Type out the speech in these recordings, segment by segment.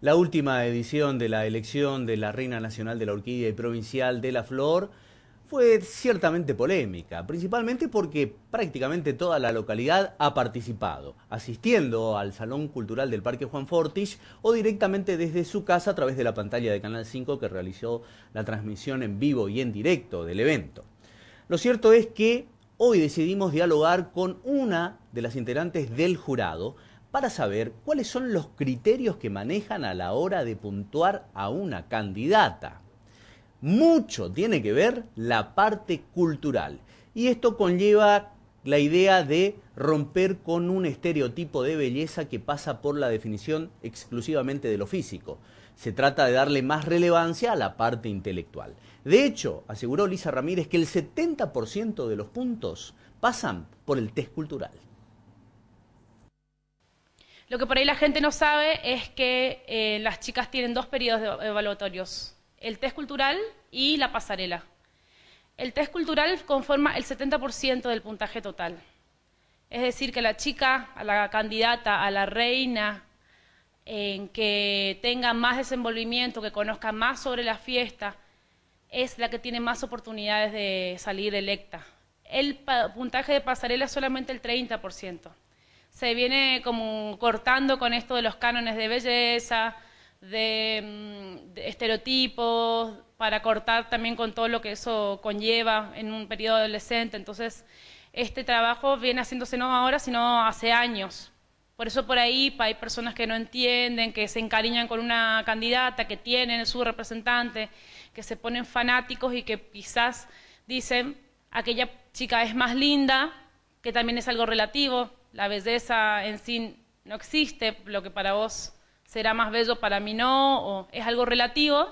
la última edición de la elección de la Reina Nacional de la Orquídea y Provincial de la Flor fue ciertamente polémica, principalmente porque prácticamente toda la localidad ha participado, asistiendo al Salón Cultural del Parque Juan Fortich o directamente desde su casa a través de la pantalla de Canal 5 que realizó la transmisión en vivo y en directo del evento. Lo cierto es que hoy decidimos dialogar con una de las integrantes del jurado, para saber cuáles son los criterios que manejan a la hora de puntuar a una candidata. Mucho tiene que ver la parte cultural y esto conlleva la idea de romper con un estereotipo de belleza que pasa por la definición exclusivamente de lo físico. Se trata de darle más relevancia a la parte intelectual. De hecho, aseguró Lisa Ramírez que el 70% de los puntos pasan por el test cultural. Lo que por ahí la gente no sabe es que eh, las chicas tienen dos periodos evaluatorios, el test cultural y la pasarela. El test cultural conforma el 70% del puntaje total. Es decir, que la chica, la candidata, a la reina, en que tenga más desenvolvimiento, que conozca más sobre la fiesta, es la que tiene más oportunidades de salir electa. El puntaje de pasarela es solamente el 30% se viene como cortando con esto de los cánones de belleza, mm, de, estereotipos, para cortar también con todo lo que eso conlleva en un periodo adolescente. Entonces, este trabajo viene haciéndose no ahora, sino hace años. Por eso por ahí hay personas que no entienden, que se encariñan con una candidata, que tienen su representante, que se ponen fanáticos y que quizás dicen, aquella chica es más linda, que también es algo relativo, la belleza en sí no existe, lo que para vos será más bello, para mí no, o es algo relativo,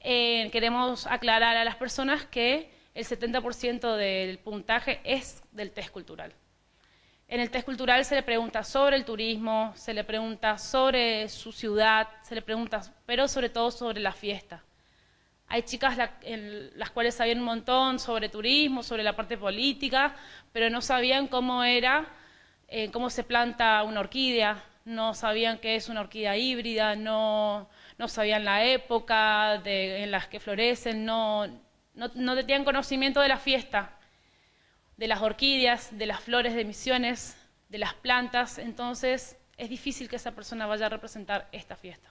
eh, queremos aclarar a las personas que el 70% del puntaje es del test cultural. En el test cultural se le pregunta sobre el turismo, se le pregunta sobre su ciudad, se le pregunta, pero sobre todo sobre la fiesta. Hay chicas en las cuales sabían un montón sobre turismo, sobre la parte política, pero no sabían cómo era cómo se planta una orquídea, no sabían qué es una orquídea híbrida, no, sabían la época en las que florecen, no, no, no tenían conocimiento de la fiesta, de las orquídeas, de las flores de misiones, de las plantas, entonces es difícil que esa persona vaya a representar esta fiesta.